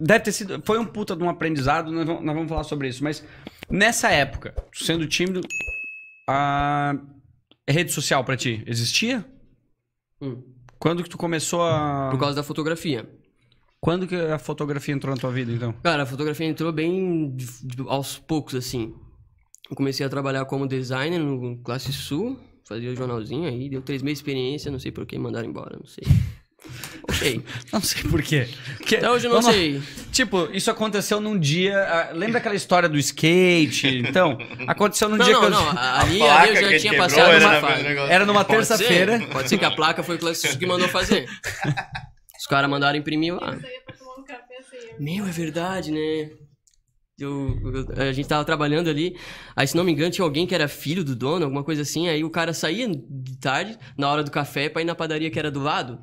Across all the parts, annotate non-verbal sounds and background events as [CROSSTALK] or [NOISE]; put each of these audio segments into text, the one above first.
Deve ter sido. Foi um puta de um aprendizado, nós vamos, nós vamos falar sobre isso. Mas nessa época, sendo tímido, a rede social para ti existia? Hum. Quando que tu começou a. Por causa da fotografia. Quando que a fotografia entrou na tua vida, então? Cara, a fotografia entrou bem aos poucos, assim. Eu comecei a trabalhar como designer no Classe Sul, fazia o jornalzinho aí, deu três meses de experiência, não sei por que mandaram embora, não sei sei. [LAUGHS] não sei por quê. Porque, Até hoje eu não, não sei. Tipo, isso aconteceu num dia. Ah, lembra aquela história do skate? Então, aconteceu num não, dia não, que eu. Não, não, [LAUGHS] ali, ali eu já tinha passado era numa. Era numa terça-feira. Pode, pode ser que a placa foi o Clássico que mandou fazer. Os caras mandaram imprimir lá. É é Meu, é verdade, né? Eu, eu, a gente tava trabalhando ali, aí se não me engano tinha alguém que era filho do dono, alguma coisa assim, aí o cara saía de tarde, na hora do café, pra ir na padaria que era do lado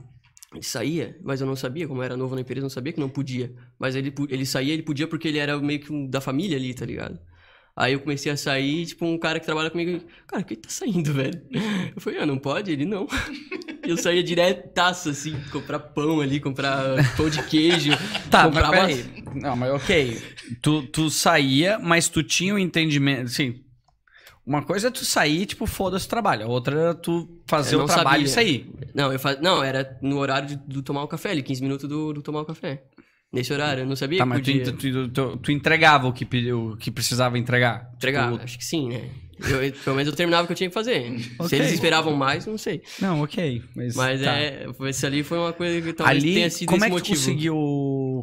ele saía, mas eu não sabia, como eu era novo na empresa, eu não sabia que não podia. Mas ele, ele saía, ele podia porque ele era meio que um, da família ali, tá ligado? Aí eu comecei a sair, tipo, um cara que trabalha comigo, cara, o que tá saindo, [LAUGHS] velho? Eu falei, ah, não pode? Ele, não. [LAUGHS] eu saía diretaço, assim, comprar pão ali, comprar pão de queijo. [LAUGHS] tá, comprar mas peraí. Não, mas ok. Tu, tu saía, mas tu tinha o um entendimento, assim, uma coisa é tu sair, tipo, foda-se o trabalho. A outra era tu fazer o trabalho sabia. e sair. Não, eu faz... não, era no horário de, do tomar o café, ali, 15 minutos do, do tomar o café. Nesse horário, eu não sabia tá, que podia. Tu, tu, tu, tu, entregava o que, o que precisava entregar? Entregava, tipo... acho que sim, né? Eu, pelo menos eu terminava o que eu tinha que fazer. okay. Se eles esperavam mais, não sei. Não, ok. Mas, mas tá. é, isso ali foi uma coisa que talvez ali, tenha sido Como é que tu conseguiu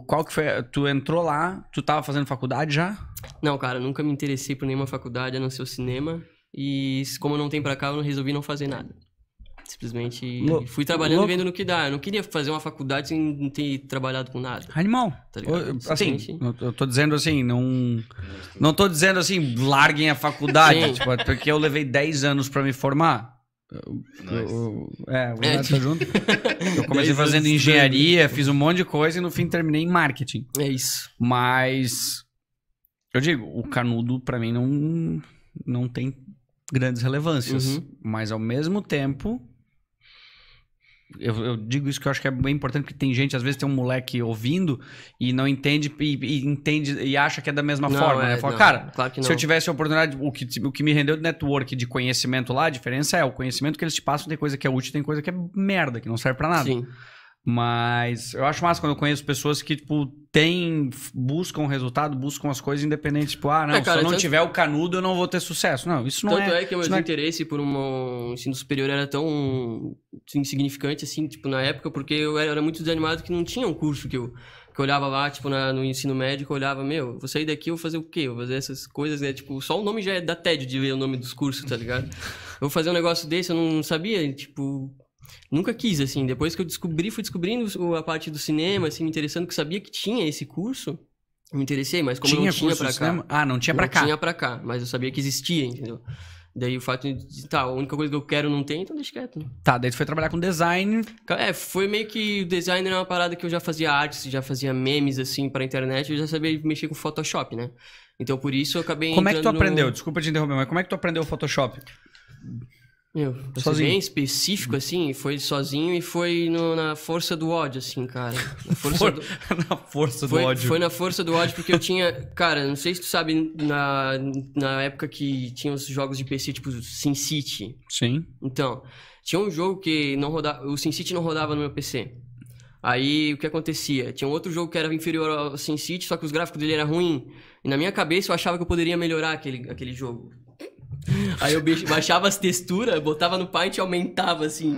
qual que foi. Tu entrou lá, tu tava fazendo faculdade já? Não, cara, nunca me interessei por nenhuma faculdade, a não ser o cinema. E como não tem pra cá, eu resolvi não fazer nada. Simplesmente fui trabalhando e vendo no que dá. Eu não queria fazer uma faculdade sem ter trabalhado com nada. Animal. Tá assim, eu, assim, eu tô dizendo assim, não. Não tô dizendo assim, larguem a faculdade. tipo, é porque eu levei 10 anos para me formar. É o, o, é, o Renato é, tipo- tá junto. [LAUGHS] Eu comecei fazendo engenharia, fiz um monte de coisa e no fim terminei em marketing. É isso. Mas eu digo, o canudo para mim não não tem grandes relevâncias, uhum. mas ao mesmo tempo eu, eu, digo isso que eu acho que é bem importante, que tem gente, às vezes tem um moleque ouvindo e não entende e, e entende e acha que é da mesma não, forma, né? é, né? Fala, não, cara, claro se eu tivesse a oportunidade, o que, o que me rendeu de network, de conhecimento lá, a diferença é o conhecimento que eles te passam, tem coisa que é útil, tem coisa que é merda, que não serve para nada. Sim. Mas eu acho massa quando eu conheço pessoas que, tipo, tem, buscam resultado, buscam as coisas independentes, tipo, ah, não, é, cara, se eu não tiver o canudo, eu não vou ter sucesso. Não, isso não tanto é. Tanto é que o meu é interesse por um ensino superior era tão insignificante, assim, tipo, na época, porque eu era, era muito desanimado que não tinha um curso que eu, que eu olhava lá, tipo, na, no ensino médio, que eu olhava, meu, vou sair daqui, eu vou fazer o quê? Eu vou fazer essas coisas, né? Tipo, só o nome já é da tédio de ver o nome dos cursos, tá ligado? [LAUGHS] eu vou fazer um negócio desse, eu não sabia, tipo, nunca quis, assim. Depois que eu descobri, fui descobrindo a parte do cinema, assim, me interessando, que sabia que tinha esse curso, me interessei, mas como tinha não tinha pra cá. Cinema? Ah, não tinha pra não cá. tinha pra cá, mas eu sabia que existia, entendeu? Daí o fato de, tá, a única coisa que eu quero não tem, então deixa quieto. Tá, daí tu foi trabalhar com design. É, foi meio que o design era uma parada que eu já fazia artes, já fazia memes, assim, pra internet, eu já sabia mexer com Photoshop, né? Então por isso eu acabei. Como é que tu aprendeu? No... Desculpa te interromper, mas como é que tu aprendeu o Photoshop? Meu, assim, sozinho. bem específico, assim, foi sozinho e foi no, na força do ódio, assim, cara. Na força, For... do... [LAUGHS] na força foi, do ódio. Foi na força do ódio, porque eu tinha. Cara, não sei se tu sabe, na, na época que tinha os jogos de PC, tipo Sin City. Sim. Então, tinha um jogo que não rodava. O Sin City não rodava no meu PC. Aí o que acontecia? Tinha um outro jogo que era inferior ao SimCity, só que os gráficos dele eram ruins. E na minha cabeça eu achava que eu poderia melhorar aquele, aquele jogo. Aí eu baixava as texturas, botava no Paint e aumentava, assim.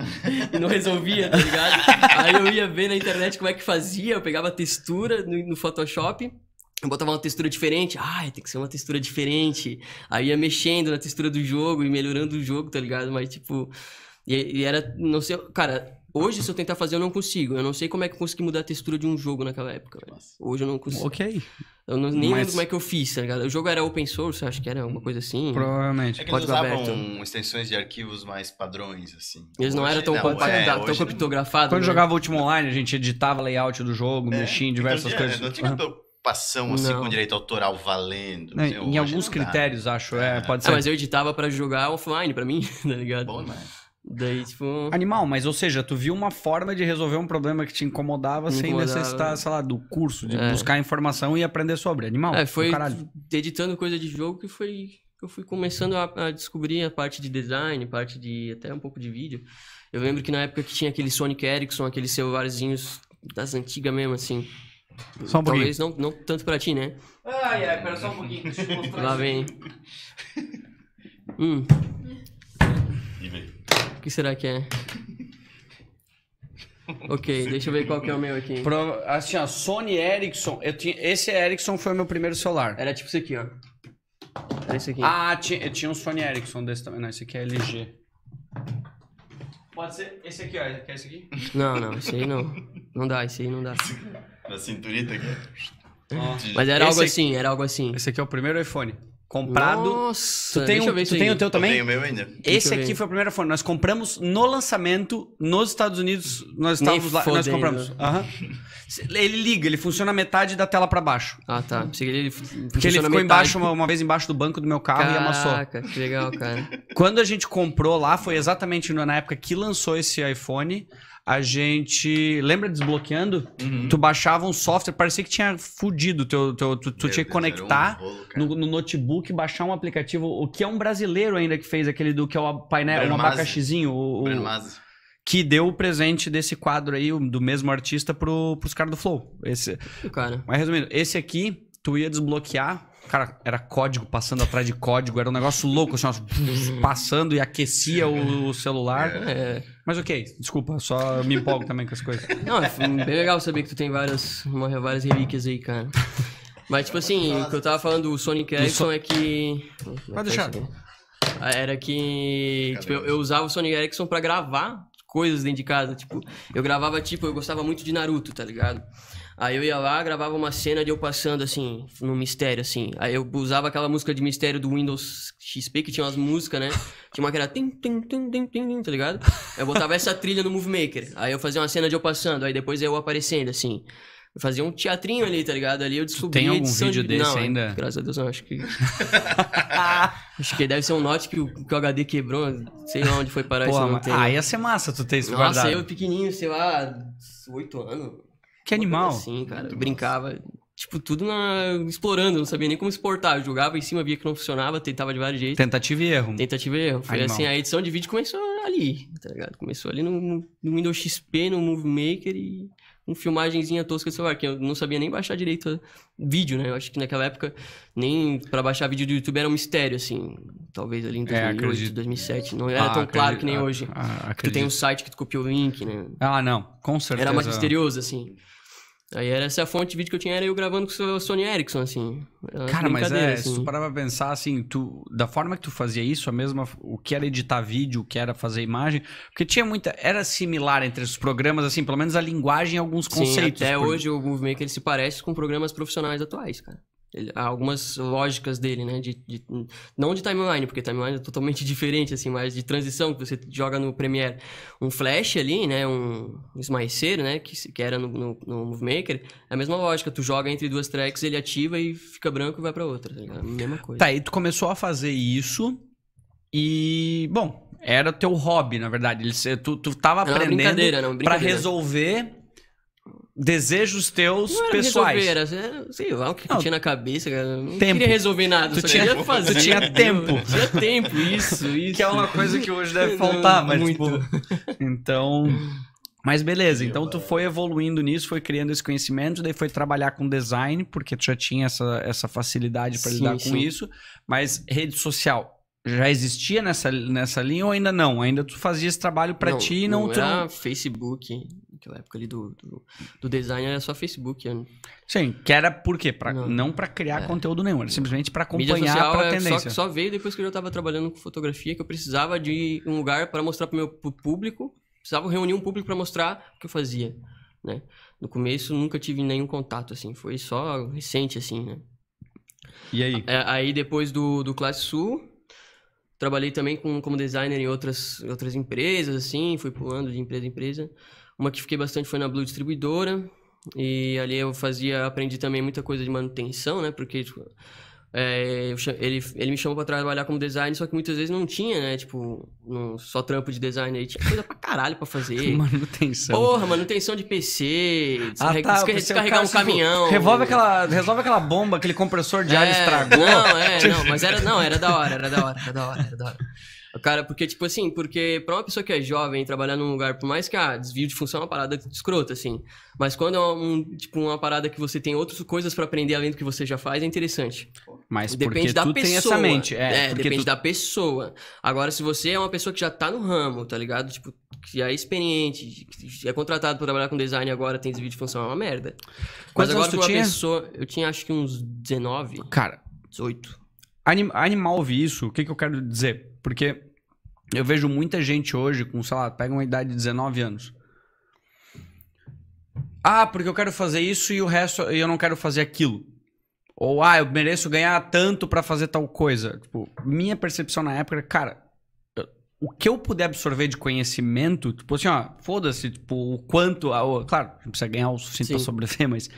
E não resolvia, tá ligado? Aí eu ia ver na internet como é que fazia, eu pegava a textura no, no Photoshop. Eu botava uma textura diferente, ai, tem que ser uma textura diferente. Aí ia mexendo na textura do jogo e melhorando o jogo, tá ligado? Mas, tipo, e, e era, não sei, cara, Hoje, se eu tentar fazer, eu não consigo. Eu não sei como é que eu consegui mudar a textura de um jogo naquela época, velho. Hoje eu não consigo. Ok. Eu não, nem Mas... lembro como é que eu fiz, tá ligado? O jogo era open source, acho que era alguma coisa assim. Provavelmente. É que eles usavam aberto. extensões de arquivos mais padrões, assim. Eles não eram tão, não, é, tão criptografados. Quando né? jogava o último online, a gente editava layout do jogo, é, mexia em diversas então, coisas. não tinha preocupação assim não. com direito autoral valendo. Né, não, assim, em alguns critérios, acho, é, é. pode ah, ser. Ah, mas eu editava para jogar offline para mim, [LAUGHS] tá ligado? Bom, né? Daí, tipo. Animal, mas ou seja, tu viu uma forma de resolver um problema que te incomodava, incomodava. sem necessitar, sei lá, do curso, de é. buscar informação e aprender sobre. Animal. É, foi editando coisa de jogo que foi. Eu fui começando a, a, descobrir a parte de design, parte de até um pouco de vídeo. Eu lembro que na época que tinha aquele Sonic Ericsson, aqueles celularzinhos das antigas mesmo, assim. Só um Talvez pouquinho. não, não tanto pra ti, né? Ai, ai, pera só um pouquinho. Lá vem. hum. E vem que será que é? ok, deixa eu ver qual que é o meu aqui. Pro, assim, ó, Sony Ericsson. Eu tinha, esse Ericsson foi o meu primeiro celular. Era tipo esse aqui, ó. Era esse aqui. Ah, tinha, tinha um Sony Ericsson desse também. Não, esse aqui é LG. Pode ser esse aqui, ó. Quer esse aqui? Não, não, esse aí não. Não dá, esse aí não dá. Na cinturita aqui. Oh. Mas era esse algo assim, era algo assim. Esse aqui é o primeiro iPhone comprado. Nossa, tu tem, um, tu tem o teu também? Eu tenho o meu ainda. Esse aqui foi o primeiro iPhone. Nós compramos no lançamento nos Estados Unidos. Nós estávamos lá, nós compramos. Uhum. Ele liga, ele funciona metade da tela para baixo. Ah, tá. Porque ele, Porque ele ficou metade. embaixo uma, uma, vez embaixo do banco do meu carro Caraca, e amassou. Caraca, que legal, cara. Quando a gente comprou lá, foi exatamente na época que lançou esse iPhone a gente. Lembra desbloqueando? Uhum. Tu baixava um software, parecia que tinha fudido. Teu, teu, tu, tu tinha que conectar um rolo, no, no, notebook, baixar um aplicativo. O que é um brasileiro ainda que fez aquele do que é o painel, Bermazzi. um abacaxizinho. O, o, que deu o presente desse quadro aí, do mesmo artista, pro, pros caras do Flow. Esse, cara. Mas resumindo, esse aqui, tu ia desbloquear. Cara, era código passando atrás de código, era um negócio louco, assim, ó, [LAUGHS] passando e aquecia o, o celular. É. é. Mas ok, desculpa, só me empolgo também com as coisas. [LAUGHS] Não, é bem legal saber que tu tem várias, várias relíquias aí, cara. Mas, tipo assim, o que eu tava falando do Sonic Ericsson so... é que. Pode tá deixar. Ah, era que. Tipo, eu, eu usava o Sonic Ericsson pra gravar coisas dentro de casa. Tipo, eu gravava, tipo, eu gostava muito de Naruto, tá ligado? Aí eu ia lá, gravava uma cena de eu passando, assim, no mistério, assim. Aí eu usava aquela música de mistério do Windows XP, que tinha umas músicas, né? Tinha uma que era tim, tim, tim, tim, tim, tá ligado? Eu botava essa trilha no Movie Maker. Aí eu fazia uma cena de eu passando, aí depois eu aparecendo, assim. Eu fazia um teatrinho ali, tá ligado? Ali eu descobri. Tem algum vídeo de... desse não, ainda? É, graças a Deus, não. Acho que. [LAUGHS] acho que deve ser um note que o, que o HD quebrou. Sei lá onde foi parar Pô, isso. Mas... Ah, ia ser massa tu ter isso Nossa, guardado. Nossa, eu pequenininho, sei lá, oito anos. Que animal. Sim, cara. brincava, tipo, tudo na... explorando, não sabia nem como exportar. Eu jogava em cima, via que não funcionava, tentava de vários jeitos. Tentativa e erro. Tentativa e erro. Foi assim, Animal. assim, a edição de vídeo começou ali, tá ligado? Começou ali no, no Windows XP, no Movie Maker e uma filmagenzinha tosca do celular, que eu não sabia nem baixar direito né, vídeo, né? Eu acho que naquela época, nem para baixar vídeo do YouTube era um mistério, assim. Talvez ali em 2008, é, acredito... 2007. Não era ah, tão claro que nem ah, hoje. Ah, acredito... que tu tem um site que tu copiou o link, né? Ah, não. Com certeza. Era mais misterioso, assim. Aí era essa fonte de vídeo que eu tinha, era eu gravando com o Sony Ericsson, assim. Cara, mas é, assim. se tu assim. parava pra pensar, assim, tu, da forma que tu fazia isso, a mesma, o que era editar vídeo, o que era fazer imagem, porque tinha muita, era similar entre os programas, assim, pelo menos a linguagem e alguns conceitos. Sim, até por... hoje o Movie Maker se parece com programas profissionais atuais, cara. Ele, algumas lógicas dele, né? De, de, não de timeline, porque timeline é totalmente [LAUGHS] diferente, assim, mas de transição que você joga no Premiere. Um flash ali, né? Um, um esmaiceiro, né? Que, que era no, no, no Movie Maker. É a mesma lógica. Tu joga entre duas tracks, ele ativa e fica branco e vai para outra. é a mesma coisa. Tá, e tu começou a fazer isso e... Bom, era teu hobby, na verdade. Ele, tu, tu tava é aprendendo para resolver desejos teus não pessoais. Era sei lá o que, não, tinha na cabeça, cara. Não tempo. queria resolver nada. Tu tinha, fazer. tu tinha [LAUGHS] tempo. tinha tempo, isso, isso. Que é uma coisa que hoje deve [LAUGHS] faltar, não, mas muito. Tipo, então. Mas beleza, então tu foi evoluindo nisso, foi criando esse conhecimento, daí foi trabalhar com design, porque tu já tinha essa, essa facilidade para lidar sim. com isso. Mas rede social, já existia nessa, nessa linha ou ainda não? Ainda tu fazia esse trabalho para ti e não... Não, era tu... Facebook, naquela época ali do, do, do design era só Facebook. Né? Sim, que era por quê? Pra, não não para criar é. conteúdo nenhum, era simplesmente para acompanhar para é tendência. Só, só veio depois que eu já estava trabalhando com fotografia, que eu precisava de um lugar para mostrar para o meu público, precisava reunir um público para mostrar o que eu fazia, né? No começo nunca tive nenhum contato, assim, foi só recente, assim, né? E aí? É, aí depois do, do Classe Sul, trabalhei também com, como designer em outras, outras empresas, assim, fui pulando de empresa em empresa. Uma que fiquei bastante foi na Blue Distribuidora. E ali eu fazia, aprendi também muita coisa de manutenção, né? Porque tipo, é, ele, ele me chamou para trabalhar como design, só que muitas vezes não tinha, né? Tipo, um, só trampo de design aí. Tinha coisa pra caralho pra fazer. [LAUGHS] manutenção. Porra, manutenção de PC. Ah, tá, descarregar um caminhão. Revolve aquela, resolve aquela bomba, aquele compressor de é, ar estragou. Não, é, não. Mas era, não, era da hora, era da hora, era da hora, era da hora. Cara, porque, tipo assim, porque pra uma pessoa que é jovem trabalhar num lugar, por mais que, ah, desvio de função é uma parada escrota, assim. Mas quando é um, tipo, uma parada que você tem outras coisas para aprender além do que você já faz, é interessante. Mas depende da pessoa. tem essa mente. É, é depende tu... da pessoa. Agora, se você é uma pessoa que já tá no ramo, tá ligado? Tipo, que é experiente, que é contratado pra trabalhar com design agora, tem desvio de função, é uma merda. Quantos mas agora, tu uma tinha? pessoa. Eu tinha acho que uns 19. Cara. 18. Anim, animal ouvir isso, o que, que eu quero dizer? Porque eu vejo muita gente hoje com, sei lá, pega uma idade de 19 anos. Ah, porque eu quero fazer isso e o resto eu não quero fazer aquilo. Ou ah, eu mereço ganhar tanto para fazer tal coisa. Tipo, minha percepção na época cara, o que eu puder absorver de conhecimento, tipo assim, ó, foda-se, tipo, o quanto. Ó, claro, não precisa ganhar o suficiente Sim. pra sobreviver, mas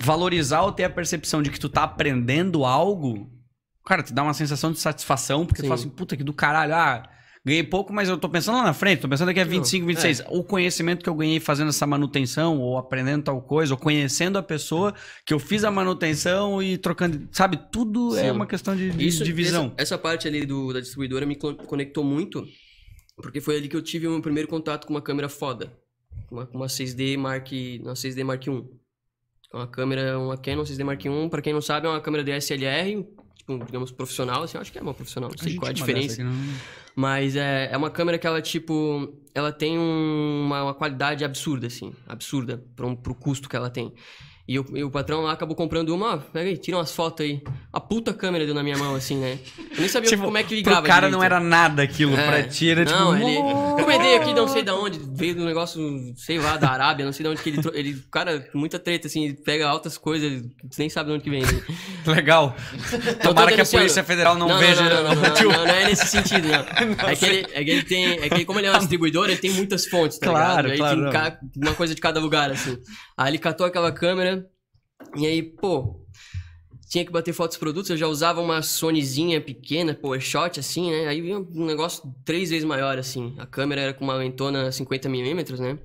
valorizar ou ter a percepção de que tu tá aprendendo algo Cara, te dá uma sensação de satisfação, porque Sim. tu fala assim, puta que do caralho, ah, ganhei pouco, mas eu tô pensando lá na frente, tô pensando daqui a 25, 26. É. O conhecimento que eu ganhei fazendo essa manutenção, ou aprendendo tal coisa, ou conhecendo a pessoa, é. que eu fiz a manutenção e trocando, sabe? Tudo é Sim. é uma questão de, de, Isso, de visão. Essa, essa, parte ali do, da distribuidora me conectou muito, porque foi ali que eu tive o meu primeiro contato com uma câmera foda. Uma, uma 6D Mark, uma 6D Mark I. É uma câmera, uma Canon 6D Mark I, para quem não sabe, é uma câmera DSLR, tipo, digamos, profissional, assim, acho que é uma profissional, não sei a qual é a diferença. Não... Mas é, é uma câmera que ela, tipo, ela tem um, uma, uma, qualidade absurda, assim, absurda, pro, pro custo que ela tem. E, e o patrão lá acabou comprando uma, ó, pega aí, tira umas fotos aí. A puta câmera deu na minha mão, assim, né? Eu nem sabia tipo, como é que ligava. O cara direito. não era nada aquilo, é. pra ti era tipo, não, tipo... Ele, aqui, não sei de onde, veio do negócio, sei lá, da Arábia, não sei de onde que ele... ele cara, muita treta, assim, pega altas coisas, nem sabe de onde que vem. Né? [LAUGHS] Legal. Tomara que a assim, Polícia Federal não, não veja... Não, não, não, não, [LAUGHS] tipo não, não, é nesse sentido, não. [LAUGHS] É que, ele, é que ele tem... É que como ele é uma distribuidora, ele tem muitas fontes, tá claro, ligado? Claro, Uma coisa de cada lugar, assim. Aí ele catou aquela câmera e aí, pô, tinha que bater fotos dos produtos, eu já usava uma Sonyzinha pequena, pô é shot assim, né? Aí vinha um negócio três vezes maior, assim. A câmera era com uma lentona 50mm, né?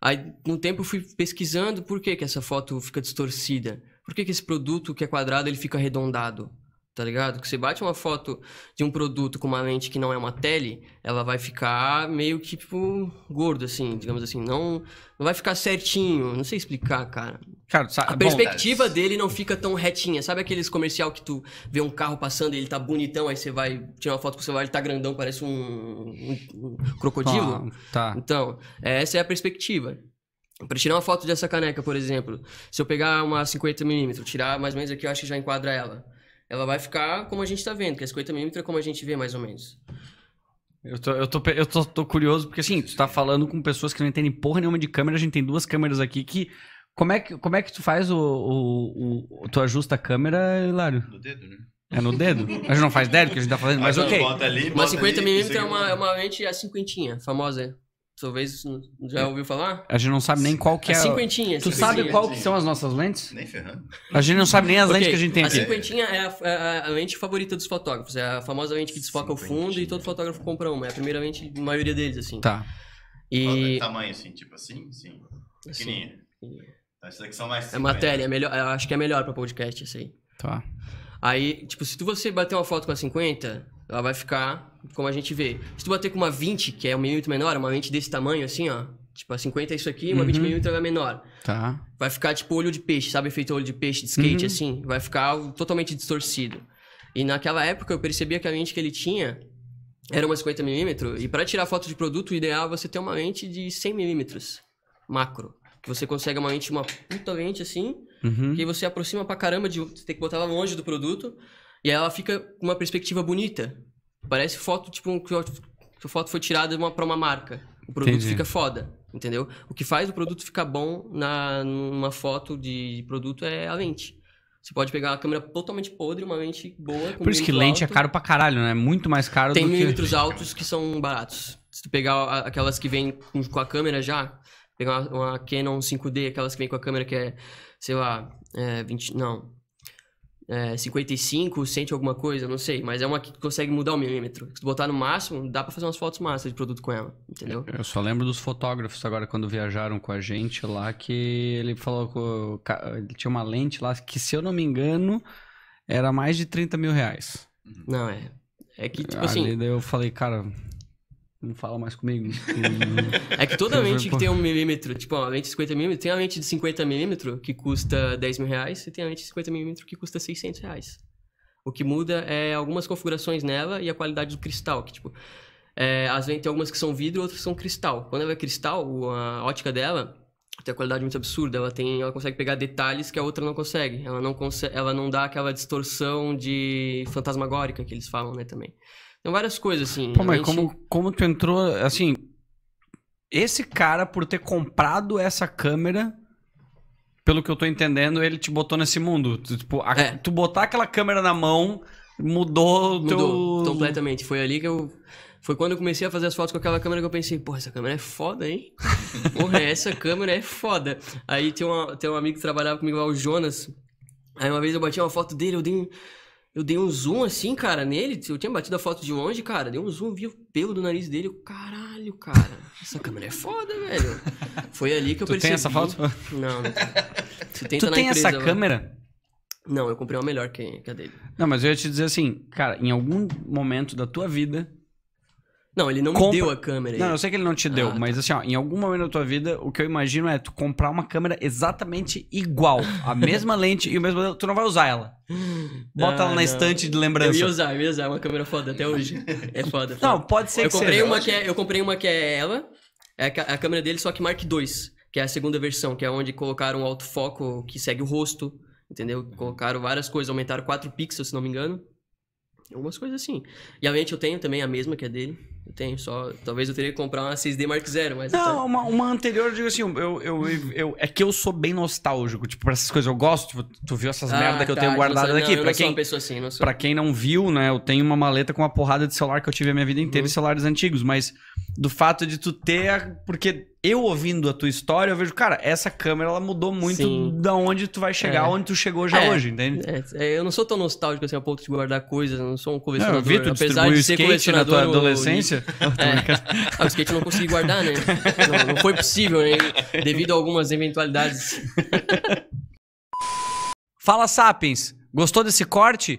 Aí, no tempo, eu fui pesquisando por que, que essa foto fica distorcida. Por que, que esse produto que é quadrado, ele fica arredondado? tá ligado? Que você bate uma foto de um produto com uma lente que não é uma tele, ela vai ficar meio que, tipo, gordo, assim, digamos assim. Não, não vai ficar certinho, não sei explicar, cara. cara sabe, a perspectiva bom, dele não fica tão retinha. Sabe aqueles comercial que tu vê um carro passando e ele tá bonitão, aí você vai tirar uma foto com o celular, ele tá grandão, parece um, um, um crocodilo? Tá, tá. Então, essa é a perspectiva. Para tirar uma foto dessa caneca, por exemplo, se eu pegar uma 50mm, tirar mais ou menos aqui, eu acho que já enquadra ela ela vai ficar como a gente tá vendo, que é 50mm como a gente vê mais ou menos. Eu tô, eu, tô, eu tô, tô curioso, porque assim, tu tá falando com pessoas que não entendem porra nenhuma de câmera, a gente tem duas câmeras aqui que. Como é que, como é que tu faz o. o, o tu ajusta a câmera, Hilário? No dedo, né? É no dedo? A gente não faz dedo que a gente tá fazendo, mas, mas ok. Ali, mas 50mm é uma, é, é uma lente a cinquentinha, famosa. É. Talvez já é. ouviu falar? A gente não sabe nem qual que é. A cinquentinha. Tu sabe qual que são as nossas lentes? Nem ferrando. A gente não sabe nem as okay. lentes que a gente tem a aqui. É a cinquentinha é a, a, lente favorita dos fotógrafos. É a famosa lente que desfoca o fundo e todo fotógrafo compra uma. É a primeira lente, a maioria deles, assim. Tá. E... É tamanho, assim? Tipo assim? Sim. Assim. Pequeninha. Então, essas aqui são mais... É matéria. É melhor, eu acho que é melhor pra podcast, isso aí. Tá. Aí, tipo, se tu você bater uma foto com a 50, ela vai ficar como a gente vê. Se tu bater com uma 20, que é um milímetro menor, uma lente desse tamanho, assim, ó. Tipo, a 50 é isso aqui, uma uhum. 20 milímetro é menor. Tá. Vai ficar tipo olho de peixe, sabe? Feito olho de peixe de skate, uhum. assim. Vai ficar totalmente distorcido. E naquela época eu percebia que a lente que ele tinha era uma 50 milímetros. E para tirar foto de produto, o ideal é você ter uma lente de 100 milímetros macro. Que você consegue uma lente, uma puta lente assim, uhum. que você aproxima pra caramba de. Você tem que botar ela longe do produto. E ela fica com uma perspectiva bonita. Parece foto, tipo, que a foto foi tirada uma, pra uma marca. O produto Entendi. fica foda, entendeu? O que faz o produto ficar bom na, numa foto de produto é a lente. Você pode pegar uma câmera totalmente podre, uma lente boa. Por isso que lente alto. é caro pra caralho, né? Muito mais caro Tem do que. Tem milímetros altos que são baratos. Se tu pegar aquelas que vêm com a câmera já, pegar uma, uma, Canon 5D, aquelas que vêm com a câmera que é, sei lá, é 20. Não, é, 55, sente alguma coisa, não sei. Mas é uma que consegue mudar o milímetro. Se botar no máximo, dá para fazer umas fotos massas de produto com ela, entendeu? É, eu só lembro dos fotógrafos agora, quando viajaram com a gente lá, que ele falou que ele tinha uma lente lá que, se eu não me engano, era mais de 30 mil reais. Não, é. É que, tipo Ali assim... eu falei, cara, não fala mais comigo. Tipo, [LAUGHS] é que toda lente que tem um milímetro, tipo, uma lente de 50 milímetros, tem a lente de 50 milímetros que custa 10 mil reais e tem a lente de 50 milímetros que custa 600 reais. O que muda é algumas configurações nela e a qualidade do cristal, que tipo... É, as lentes tem algumas que são vidro, outras que são cristal. Quando ela é cristal, a ótica dela tem a qualidade muito absurda. Ela tem, ela consegue pegar detalhes que a outra não consegue. Ela não consegue, ela não dá aquela distorção de fantasmagórica que eles falam, né, também. Então várias coisas assim. Pô, mas gente... como como tu entrou assim, esse cara por ter comprado essa câmera, pelo que eu tô entendendo, ele te botou nesse mundo. Tipo, a, é. tu botar aquela câmera na mão mudou, mudou teu... completamente. Foi ali que eu foi quando eu comecei a fazer as fotos com aquela câmera que eu pensei, porra, essa câmera é foda, hein? porra, essa câmera é foda. Aí tem, uma, tem um amigo que trabalhava comigo lá, o Jonas. Aí uma vez eu bati uma foto dele, eu dei um, eu dei um zoom assim, cara, nele. Eu tinha batido a foto de longe, cara. Dei um zoom, vi o pelo do nariz dele. Eu, caralho, cara. Essa câmera é foda, velho. Foi ali que eu tu percebi. Tu tem essa foto? Não. Tu, tem, tu tem empresa, essa mano. câmera? Não, eu comprei uma melhor que a dele. Não, mas eu ia te dizer assim, cara, em algum momento da tua vida, não, ele não compra... me deu a câmera. Não, aí. eu sei que ele não te deu, ah, mas tá. assim, ó, em algum momento da tua vida, o que eu imagino é tu comprar uma câmera exatamente igual. A [LAUGHS] mesma lente e o mesmo modelo, tu não vai usar ela. Bota ah, ela na não. estante de lembrança. Eu ia usar, eu ia usar é uma câmera foda até hoje. [LAUGHS] É foda. foda. Não, pode ser eu que comprei seja. Uma que é, eu comprei uma que é ela, é a câmera dele, só que Mark II, que é a segunda versão, que é onde colocaram um autofoco que segue o rosto, entendeu? Colocaram várias coisas, aumentaram 4 pixels, se não me engano. Algumas coisas assim. E a lente eu tenho também, a mesma que é dele. Eu tenho só. Talvez eu teria que comprar uma 6D Mark Zero, mas. Não, então uma, uma, anterior, eu digo assim, eu, eu, eu, É que eu sou bem nostálgico, tipo, pra essas coisas. Eu gosto, tipo, tu viu essas ah, merda que eu tá, tenho guardada não, aqui. Não, pra, quem, assim, não pra quem não viu, né, eu tenho uma maleta com uma porrada de celular que eu tive a minha vida inteira uhum. e celulares antigos, mas do fato de tu ter. Porque eu ouvindo a tua história, eu vejo, cara, essa câmera ela mudou muito Sim. da onde tu vai chegar, é. onde tu chegou já é. hoje, entende? É. é eu não sou tão nostálgico assim a ponto de guardar coisas, eu não sou um colecionador. Não, eu vi, tu apesar de ser colecionador na tua adolescência. [LAUGHS] é. ah, o skate eu não consegui guardar, né? Não, não foi possível, hein? Né? Devido a algumas eventualidades. [LAUGHS] Fala, Sapiens, gostou desse corte?